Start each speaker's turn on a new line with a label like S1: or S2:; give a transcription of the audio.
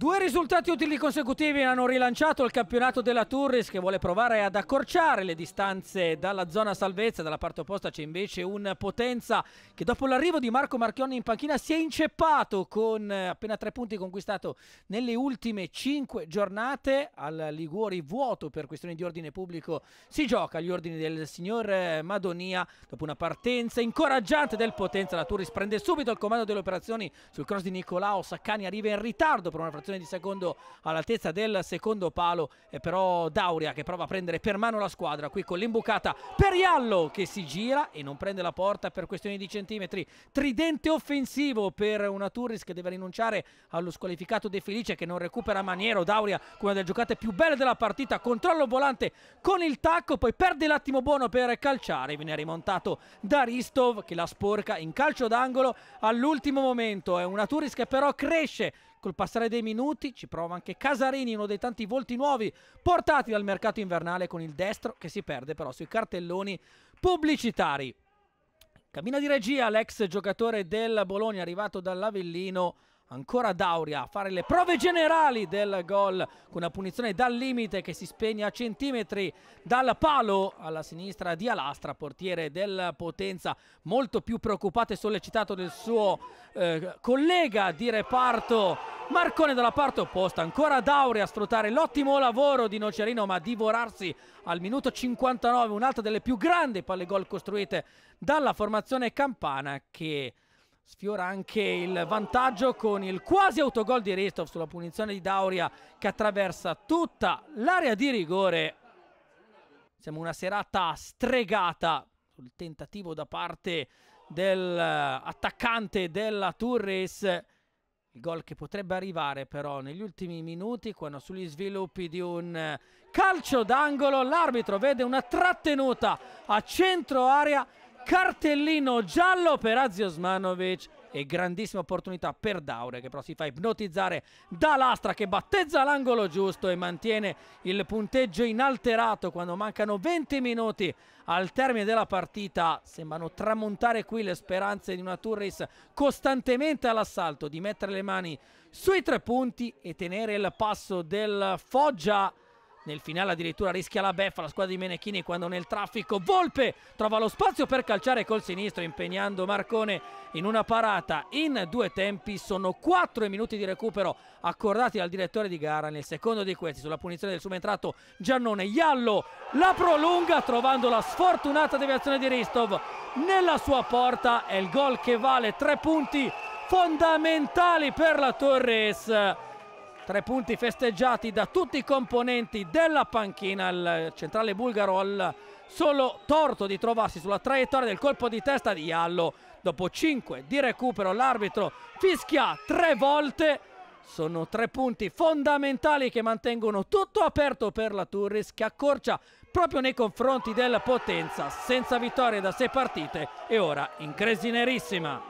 S1: Due risultati utili consecutivi hanno rilanciato il campionato della Turris che vuole provare ad accorciare le distanze dalla zona salvezza, dalla parte opposta c'è invece un Potenza che dopo l'arrivo di Marco Marchionni in panchina si è inceppato con eh, appena tre punti conquistato nelle ultime cinque giornate al Liguori vuoto per questioni di ordine pubblico si gioca agli ordini del signor eh, Madonia dopo una partenza incoraggiante del Potenza la Turris prende subito il comando delle operazioni sul cross di Nicolao Saccani arriva in ritardo per una frazione posizione di secondo all'altezza del secondo palo è eh, però Dauria che prova a prendere per mano la squadra qui con l'imbucata per Iallo che si gira e non prende la porta per questioni di centimetri tridente offensivo per una Turris che deve rinunciare allo squalificato De Felice che non recupera Maniero Dauria una delle giocate più belle della partita controllo volante con il tacco poi perde l'attimo buono per calciare viene rimontato da Ristov che la sporca in calcio d'angolo all'ultimo momento è una Turris che però cresce Col passare dei minuti ci prova anche Casarini, uno dei tanti volti nuovi portati dal mercato invernale con il destro che si perde però sui cartelloni pubblicitari. Cabina di regia l'ex giocatore del Bologna arrivato dall'Avellino ancora Dauria a fare le prove generali del gol con una punizione dal limite che si spegne a centimetri dal palo alla sinistra di Alastra, portiere del Potenza, molto più preoccupato e sollecitato del suo eh, collega di reparto Marcone dalla parte opposta, ancora Dauria a sfruttare l'ottimo lavoro di Nocerino ma a divorarsi al minuto 59 un'altra delle più grandi palle gol costruite dalla formazione campana che Sfiora anche il vantaggio con il quasi autogol di Ristov sulla punizione di Dauria che attraversa tutta l'area di rigore. Siamo una serata stregata sul tentativo da parte dell'attaccante eh, della Turris. Il gol che potrebbe arrivare però negli ultimi minuti quando sugli sviluppi di un eh, calcio d'angolo l'arbitro vede una trattenuta a centro area cartellino giallo per Azio Smanovic e grandissima opportunità per Daure che però si fa ipnotizzare da Lastra che battezza l'angolo giusto e mantiene il punteggio inalterato quando mancano 20 minuti al termine della partita sembrano tramontare qui le speranze di una Turris costantemente all'assalto di mettere le mani sui tre punti e tenere il passo del Foggia nel finale addirittura rischia la beffa la squadra di Menechini quando nel traffico Volpe trova lo spazio per calciare col sinistro impegnando Marcone in una parata in due tempi. Sono 4 minuti di recupero accordati dal direttore di gara. Nel secondo di questi sulla punizione del subentrato Giannone Iallo la prolunga trovando la sfortunata deviazione di Ristov nella sua porta. È il gol che vale tre punti fondamentali per la Torres. Tre punti festeggiati da tutti i componenti della panchina. Il centrale bulgaro al solo torto di trovarsi sulla traiettoria del colpo di testa di Iallo. Dopo 5 di recupero l'arbitro fischia tre volte. Sono tre punti fondamentali che mantengono tutto aperto per la Turris che accorcia proprio nei confronti della Potenza senza vittorie da sei partite e ora in cresinerissima.